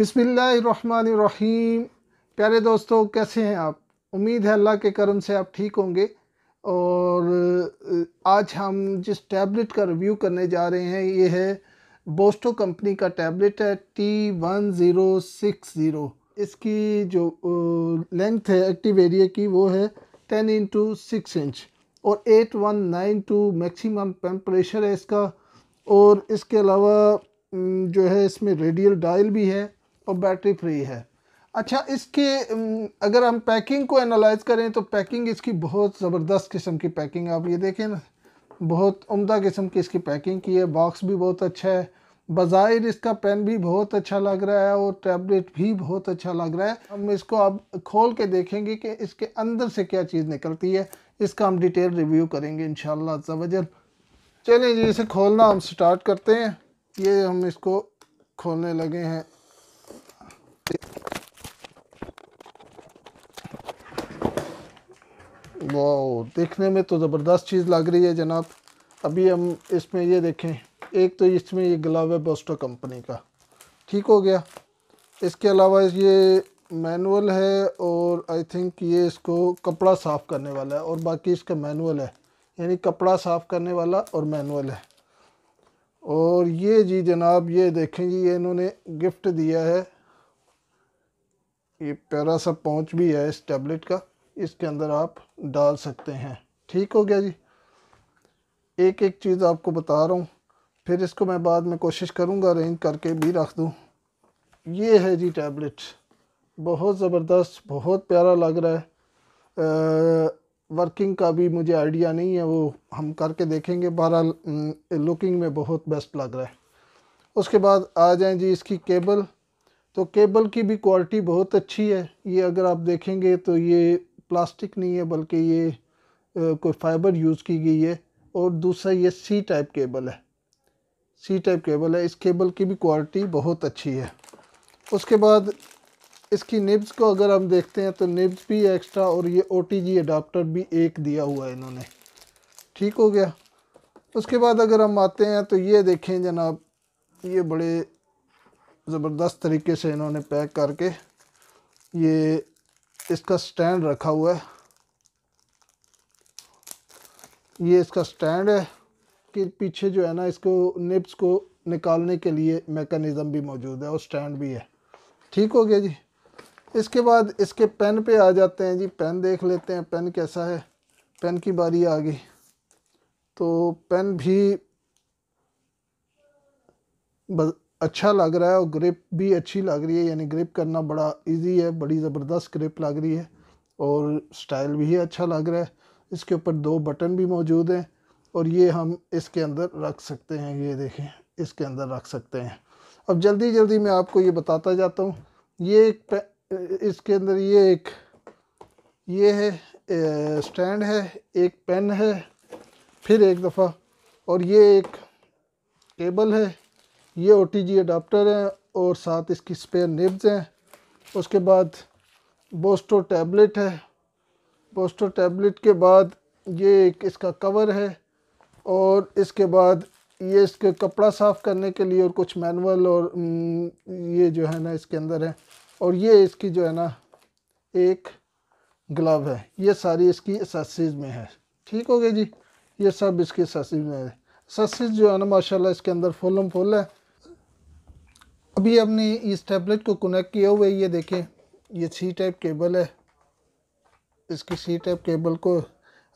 बिसमीम प्यारे दोस्तों कैसे हैं आप उम्मीद है अल्लाह के करम से आप ठीक होंगे और आज हम जिस टैबलेट का रिव्यू करने जा रहे हैं ये है बोस्टो कंपनी का टैबलेट है T one zero six zero इसकी जो लेंथ है एक्टिव एरिया की वो है टेन इंटू सिक्स इंच और eight one nine two maximum temperature है इसका और इसके अलावा जो है इसमें रेडियल डायल भी है और बैटरी फ्री है अच्छा इसके अगर हम पैकिंग को एनालाइज करें तो पैकिंग इसकी बहुत ज़बरदस्त किस्म की पैकिंग आप ये देखें ना बहुत उम्दा किस्म की इसकी पैकिंग की है बॉक्स भी बहुत अच्छा है बाज़ाहिर इसका पेन भी बहुत अच्छा लग रहा है और टैबलेट भी बहुत अच्छा लग रहा है हम इसको अब खोल के देखेंगे कि इसके अंदर से क्या चीज़ निकलती है इसका हम डिटेल रिव्यू करेंगे इन शवजल चलें जी इसे खोलना हम स्टार्ट करते हैं ये हम इसको खोलने लगे हैं वाओ देखने में तो ज़बरदस्त चीज़ लग रही है जनाब अभी हम इसमें ये देखें एक तो इसमें ये ग्लव है बोस्टो कंपनी का ठीक हो गया इसके अलावा ये मैनुअल है और आई थिंक ये इसको कपड़ा साफ़ करने वाला है और बाकी इसका मैनुअल है यानी कपड़ा साफ़ करने वाला और मैनुअल है और ये जी जनाब ये देखें जी ये इन्होंने गिफ्ट दिया है ये प्यारा सा पहुँच भी है इस टैबलेट का इसके अंदर आप डाल सकते हैं ठीक हो गया जी एक एक चीज़ आपको बता रहा हूँ फिर इसको मैं बाद में कोशिश करूँगा अरेंज करके भी रख दूँ ये है जी टैबलेट बहुत ज़बरदस्त बहुत प्यारा लग रहा है आ, वर्किंग का भी मुझे आइडिया नहीं है वो हम करके देखेंगे बारह लुकिंग में बहुत बेस्ट लग रहा है उसके बाद आ जाएँ जी इसकी केबल तो केबल की भी क्वालिटी बहुत अच्छी है ये अगर आप देखेंगे तो ये प्लास्टिक नहीं है बल्कि ये कोई फाइबर यूज़ की गई है और दूसरा ये सी टाइप केबल है सी टाइप केबल है इस केबल की भी क्वालिटी बहुत अच्छी है उसके बाद इसकी निब्स को अगर हम देखते हैं तो निब्स भी एक्स्ट्रा और ये ओ अडाप्टर भी एक दिया हुआ है इन्होंने ठीक हो गया उसके बाद अगर हम आते हैं तो ये देखें जनाब ये बड़े ज़बरदस्त तरीके से इन्होंने पैक करके ये इसका स्टैंड रखा हुआ है ये इसका स्टैंड है कि पीछे जो है ना इसको निप्स को निकालने के लिए मेकनिज़म भी मौजूद है और स्टैंड भी है ठीक हो गया जी इसके बाद इसके पेन पे आ जाते हैं जी पेन देख लेते हैं पेन कैसा है पेन की बारी आ गई तो पेन भी अच्छा लग रहा है और ग्रिप भी अच्छी लग रही है यानी ग्रिप करना बड़ा इजी है बड़ी ज़बरदस्त ग्रिप लग रही है और स्टाइल भी अच्छा लग रहा है इसके ऊपर दो बटन भी मौजूद हैं और ये हम इसके अंदर रख सकते हैं ये देखें इसके अंदर रख सकते हैं अब जल्दी जल्दी मैं आपको ये बताता जाता हूँ ये एक इसके अंदर ये एक ये है स्टैंड है एक पेन है फिर एक दफ़ा और ये एक केबल है ये ओ टी जी अडाप्टर हैं और साथ इसकी स्पेयर निब्स हैं उसके बाद बोस्टो टैबलेट है बोस्टो टैबलेट के बाद ये एक इसका कवर है और इसके बाद ये इसके कपड़ा साफ़ करने के लिए और कुछ मैनुअल और हम्म, ये जो है ना इसके अंदर है और ये इसकी जो है ना एक ग्लव है ये सारी इसकी एसेसरीज में है ठीक हो गया जी ये सब इसकी एसेसरीज में है एसेसरीज जो है ना माशाल्लाह इसके अंदर फुलम फुल है अभी हमने इस टैबलेट को कनेक्ट किया हुआ है ये देखें ये सी टाइप केबल है इसकी सी टाइप केबल को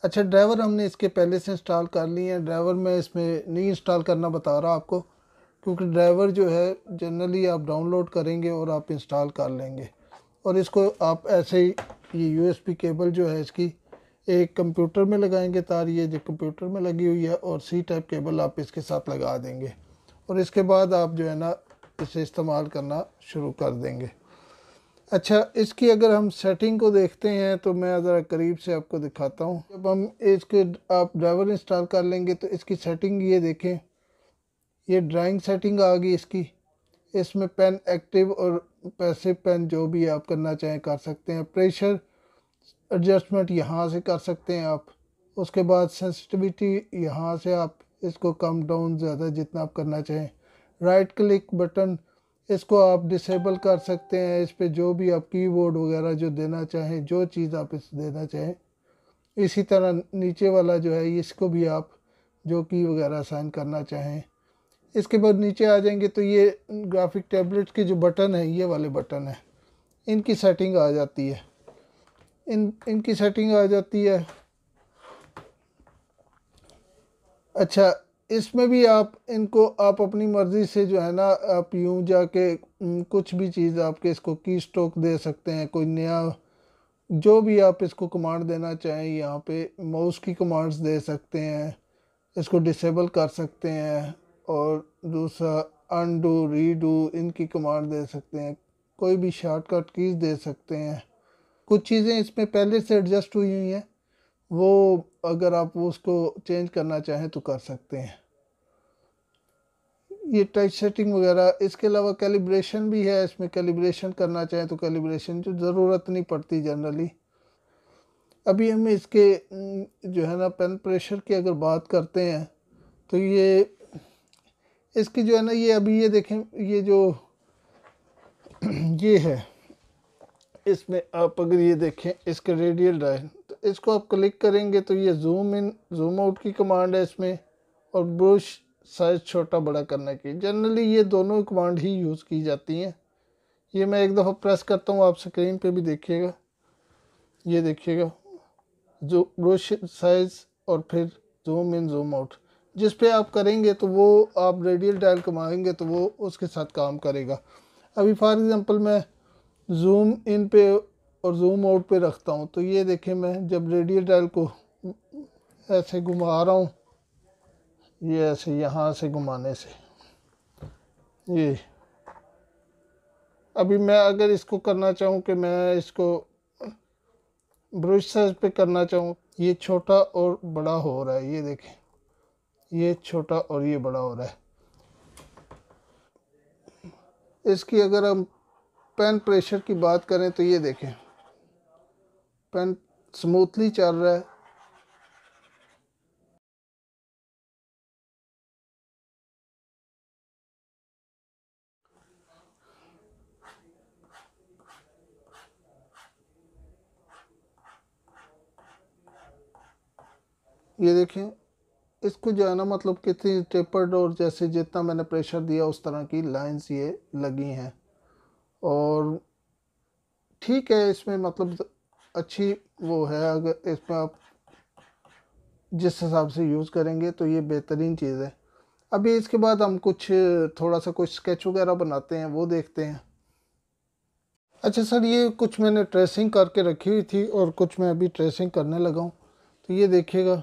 अच्छा ड्राइवर हमने इसके पहले से इंस्टॉल कर लिए हैं ड्राइवर में इसमें नहीं इंस्टॉल करना बता रहा आपको क्योंकि ड्राइवर जो है जनरली आप डाउनलोड करेंगे और आप इंस्टॉल कर लेंगे और इसको आप ऐसे ही ये यू केबल जो है इसकी एक कंप्यूटर में लगाएंगे तार ये जो कंप्यूटर में लगी हुई है और सी टाइप केबल आप इसके साथ लगा देंगे और इसके बाद आप जो है ना इसे इस्तेमाल करना शुरू कर देंगे अच्छा इसकी अगर हम सेटिंग को देखते हैं तो मैं ज़रा करीब से आपको दिखाता हूँ जब हम इसके आप ड्राइवर इंस्टॉल कर लेंगे तो इसकी सेटिंग ये देखें ये ड्राइंग सेटिंग आ गई इसकी इसमें पेन एक्टिव और पैसिव पेन जो भी आप करना चाहें कर सकते हैं प्रेशर एडजस्टमेंट यहाँ से कर सकते हैं आप उसके बाद सेंसिटिविटी यहाँ से आप इसको कम डाउन ज़्यादा जितना आप करना चाहें राइट क्लिक बटन इसको आप डिसेबल कर सकते हैं इस पर जो भी आप कीबोर्ड वगैरह जो देना चाहें जो चीज़ आप इस देना चाहें इसी तरह नीचे वाला जो है इसको भी आप जो की वगैरह साइन करना चाहें इसके बाद नीचे आ जाएंगे तो ये ग्राफिक टैबलेट के जो बटन है ये वाले बटन है इनकी सेटिंग आ जाती है इन इनकी सेटिंग आ जाती है अच्छा इसमें भी आप इनको आप अपनी मर्ज़ी से जो है ना आप यूं जाके कुछ भी चीज़ आपके इसको की स्ट्रोक दे सकते हैं कोई नया जो भी आप इसको कमांड देना चाहें यहाँ पे माउस की कमांड्स दे सकते हैं इसको डिसेबल कर सकते हैं और दूसरा अनडू रीडू इनकी कमांड दे सकते हैं कोई भी शॉर्टकट कीज़ दे सकते हैं कुछ चीज़ें इसमें पहले से एडजस्ट हुई हुई हैं वो अगर आप उसको चेंज करना चाहें तो कर सकते हैं ये टच सेटिंग वगैरह इसके अलावा कैलिब्रेशन भी है इसमें कैलिब्रेशन करना चाहें तो कैलिब्रेशन जो ज़रूरत नहीं पड़ती जनरली अभी हम इसके जो है ना पेन प्रेशर की अगर बात करते हैं तो ये इसकी जो है ना ये अभी ये देखें ये जो ये है इसमें आप अगर ये देखें इसके रेडियल ड्राइव तो इसको आप क्लिक करेंगे तो ये जूम इन जूम आउट की कमांड है इसमें और ब्रश साइज़ छोटा बड़ा करने की जनरली ये दोनों कमांड ही यूज़ की जाती हैं ये मैं एक दफ़ा प्रेस करता हूँ आप स्क्रीन पे भी देखिएगा ये देखिएगा जो ब्रश साइज़ और फिर जूम इन जूम आउट जिस पे आप करेंगे तो वो आप रेडियल डायल कमाएंगे तो वो उसके साथ काम करेगा अभी फॉर एग्ज़ाम्पल मैं जूम इन पे और जूम आउट पे रखता हूँ तो ये देखें मैं जब रेडियल डायल को ऐसे घुमा रहा हूँ ये ऐसे यहाँ से घुमाने से ये अभी मैं अगर इसको करना चाहूँ कि मैं इसको ब्रश साइज पे करना चाहूँ ये छोटा और बड़ा हो रहा है ये देखें ये छोटा और ये बड़ा हो रहा है इसकी अगर हम पेन प्रेशर की बात करें तो ये देखें पेन स्मूथली चल रहा है ये देखें इसको जो है ना मतलब कितनी टेपर्ड और जैसे जितना मैंने प्रेशर दिया उस तरह की लाइंस ये लगी हैं और ठीक है इसमें मतलब अच्छी वो है अगर इसमें आप जिस हिसाब से यूज़ करेंगे तो ये बेहतरीन चीज़ है अभी इसके बाद हम कुछ थोड़ा सा कुछ स्केच वगैरह बनाते हैं वो देखते हैं अच्छा सर ये कुछ मैंने ट्रेसिंग करके रखी हुई थी और कुछ मैं अभी ट्रेसिंग करने लगा हूँ तो ये देखिएगा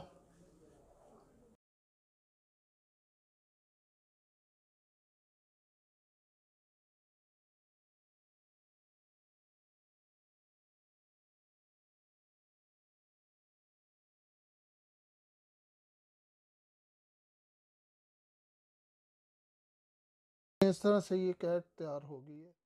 इस तरह से ये कैट तैयार होगी